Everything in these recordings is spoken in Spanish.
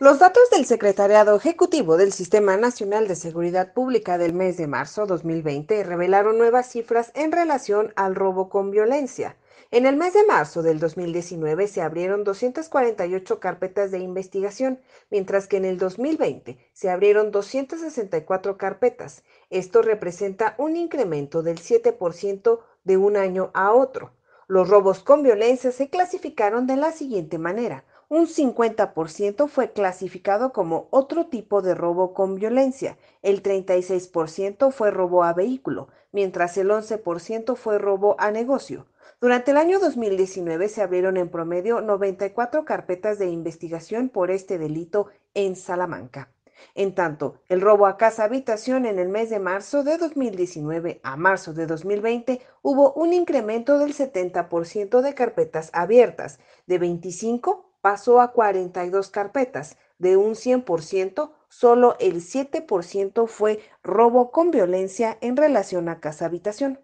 Los datos del Secretariado Ejecutivo del Sistema Nacional de Seguridad Pública del mes de marzo 2020 revelaron nuevas cifras en relación al robo con violencia. En el mes de marzo del 2019 se abrieron 248 carpetas de investigación, mientras que en el 2020 se abrieron 264 carpetas. Esto representa un incremento del 7% de un año a otro. Los robos con violencia se clasificaron de la siguiente manera un 50% fue clasificado como otro tipo de robo con violencia, el 36% fue robo a vehículo, mientras el 11% fue robo a negocio. Durante el año 2019 se abrieron en promedio 94 carpetas de investigación por este delito en Salamanca. En tanto, el robo a casa habitación en el mes de marzo de 2019 a marzo de 2020 hubo un incremento del 70% de carpetas abiertas, de 25 pasó a 42 carpetas. De un 100%, solo el 7% fue robo con violencia en relación a casa-habitación.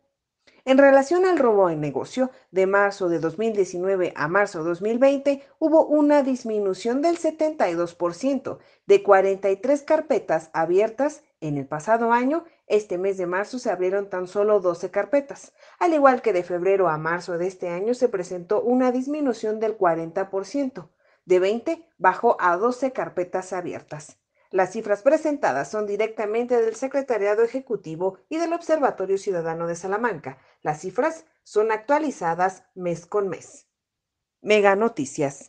En relación al robo en negocio, de marzo de 2019 a marzo de 2020 hubo una disminución del 72%, de 43 carpetas abiertas en el pasado año. Este mes de marzo se abrieron tan solo 12 carpetas. Al igual que de febrero a marzo de este año se presentó una disminución del 40%, de 20 bajó a 12 carpetas abiertas. Las cifras presentadas son directamente del Secretariado Ejecutivo y del Observatorio Ciudadano de Salamanca. Las cifras son actualizadas mes con mes. Mega Noticias.